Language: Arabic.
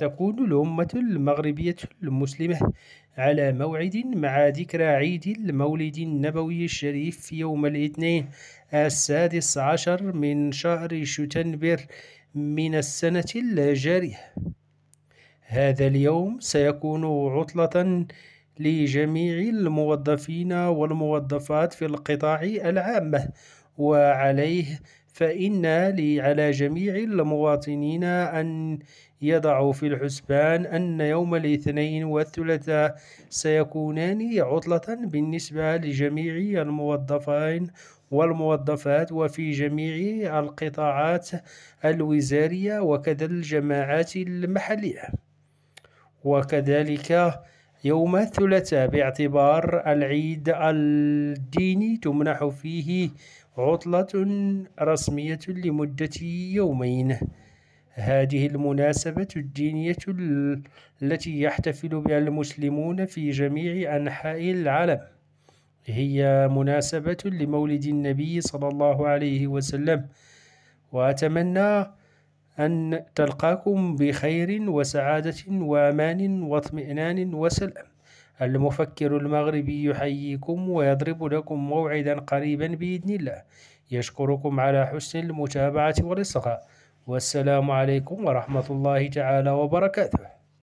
تكون الأمة المغربية المسلمة على موعد مع ذكرى عيد المولد النبوي الشريف يوم الاثنين السادس عشر من شهر شتنبر من السنة الجارية هذا اليوم سيكون عطلة لجميع الموظفين والموظفات في القطاع العام وعليه فإن على جميع المواطنين أن يضعوا في الحسبان أن يوم الاثنين والثلاثاء سيكونان عطلة بالنسبة لجميع الموظفين والموظفات وفي جميع القطاعات الوزارية وكذا الجماعات المحلية وكذلك يوم الثلاثاء باعتبار العيد الديني تمنح فيه عطلة رسمية لمدة يومين. هذه المناسبة الدينية التي يحتفل بها المسلمون في جميع أنحاء العالم هي مناسبة لمولد النبي صلى الله عليه وسلم وأتمنى أن تلقاكم بخير وسعادة وأمان واطمئنان وسلام المفكر المغربي يحييكم ويضرب لكم موعدا قريبا بإذن الله يشكركم على حسن المتابعة والإصغاء والسلام عليكم ورحمة الله تعالى وبركاته